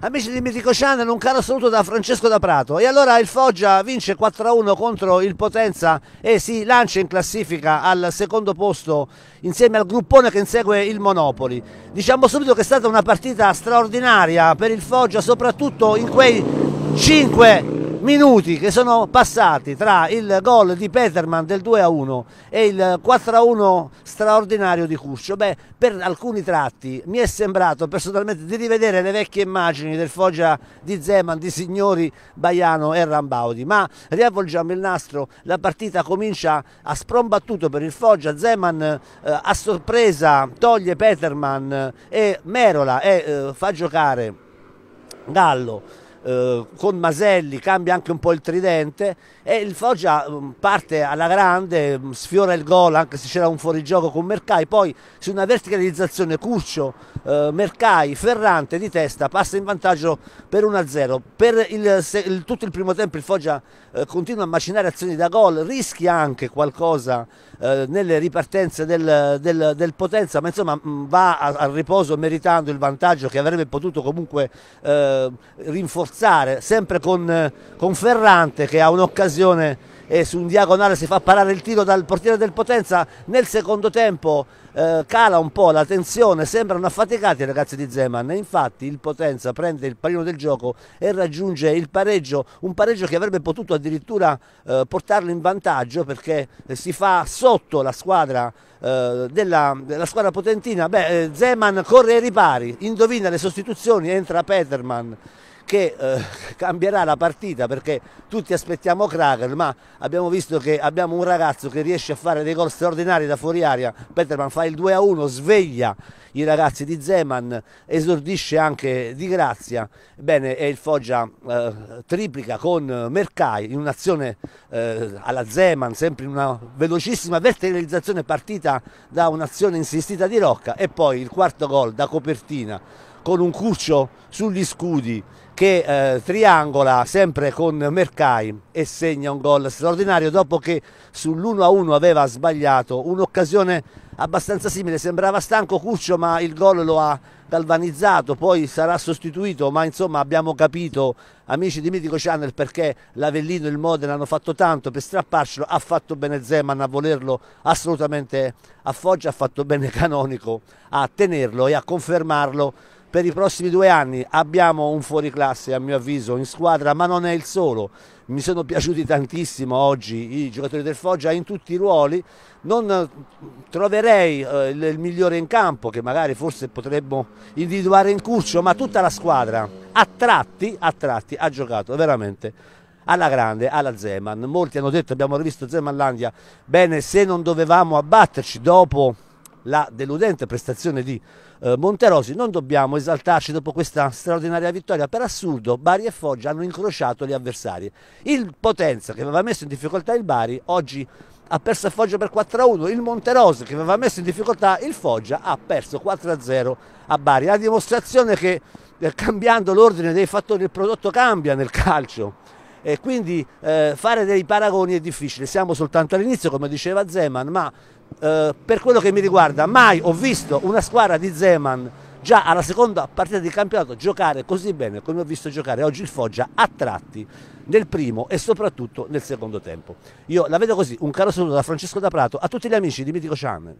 Amici di Mitico Chan, un caro saluto da Francesco da Prato. E allora il Foggia vince 4-1 contro il Potenza e si lancia in classifica al secondo posto insieme al gruppone che insegue il Monopoli. Diciamo subito che è stata una partita straordinaria per il Foggia, soprattutto in quei 5 minuti che sono passati tra il gol di Peterman del 2-1 e il 4-1 straordinario di Cuscio, beh, per alcuni tratti mi è sembrato personalmente di rivedere le vecchie immagini del Foggia di Zeman, di Signori, Baiano e Rambaudi, ma riavvolgiamo il nastro, la partita comincia a sprombattuto per il Foggia, Zeman eh, a sorpresa toglie Peterman eh, e Merola e eh, eh, fa giocare Gallo eh, con Maselli cambia anche un po' il tridente e il Foggia mm, parte alla grande, mm, sfiora il gol anche se c'era un fuorigioco con Mercai, poi su una verticalizzazione Curcio, eh, Mercai, Ferrante di testa passa in vantaggio per 1-0. Per il, il, tutto il primo tempo il Foggia eh, continua a macinare azioni da gol, rischia anche qualcosa nelle ripartenze del, del, del, Potenza, ma insomma mm, va al riposo meritando il vantaggio che avrebbe potuto comunque rinforzare piazzare, sempre con, con Ferrante che ha un'occasione e su un diagonale si fa parare il tiro dal portiere del Potenza nel secondo tempo eh, cala un po' la tensione sembrano affaticati i ragazzi di Zeman infatti il Potenza prende il pallino del gioco e raggiunge il pareggio un pareggio che avrebbe potuto addirittura eh, portarlo in vantaggio perché si fa sotto la squadra eh, della, della, squadra potentina Beh, eh, Zeman corre ai ripari indovina le sostituzioni entra Peterman che eh, cambierà la partita perché tutti aspettiamo Kraken ma abbiamo visto che abbiamo un ragazzo che riesce a fare dei gol straordinari da fuori aria Peterman fa il 2 a 1 sveglia i ragazzi di Zeman esordisce anche Di Grazia bene e il Foggia eh, triplica con Mercai in un'azione eh, alla Zeman sempre in una velocissima verticalizzazione partita da un'azione insistita di Rocca e poi il quarto gol da copertina con un cuccio sugli scudi che eh, triangola sempre con Mercai e segna un gol straordinario dopo che sull'1-1 aveva sbagliato un'occasione abbastanza simile, sembrava stanco Cuccio ma il gol lo ha galvanizzato, poi sarà sostituito, ma insomma abbiamo capito, amici di Mitico Channel, perché l'Avellino e il Modena hanno fatto tanto per strapparcelo, ha fatto bene Zeman a volerlo assolutamente a Foggia, ha fatto bene Canonico a tenerlo e a confermarlo per i prossimi due anni abbiamo un fuoriclasse a mio avviso in squadra ma non è il solo mi sono piaciuti tantissimo oggi i giocatori del Foggia in tutti i ruoli non eh, troverei eh, il migliore in campo che magari forse potremmo individuare in Curcio ma tutta la squadra a tratti, a tratti ha giocato veramente alla grande, alla Zeman molti hanno detto abbiamo rivisto Zeman Landia bene se non dovevamo abbatterci dopo la deludente prestazione di eh, Monterosi, non dobbiamo esaltarci dopo questa straordinaria vittoria. Per assurdo, Bari e Foggia hanno incrociato gli avversari. Il Potenza, che aveva messo in difficoltà il Bari, oggi ha perso a Foggia per 4-1. Il Monterosi, che aveva messo in difficoltà il Foggia, ha perso 4-0 a Bari. La dimostrazione che eh, cambiando l'ordine dei fattori il prodotto cambia nel calcio. E quindi eh, fare dei paragoni è difficile, siamo soltanto all'inizio come diceva Zeman, ma eh, per quello che mi riguarda mai ho visto una squadra di Zeman già alla seconda partita di campionato giocare così bene come ho visto giocare oggi il Foggia a tratti nel primo e soprattutto nel secondo tempo. Io la vedo così, un caro saluto da Francesco da Prato a tutti gli amici di Mitico Channel.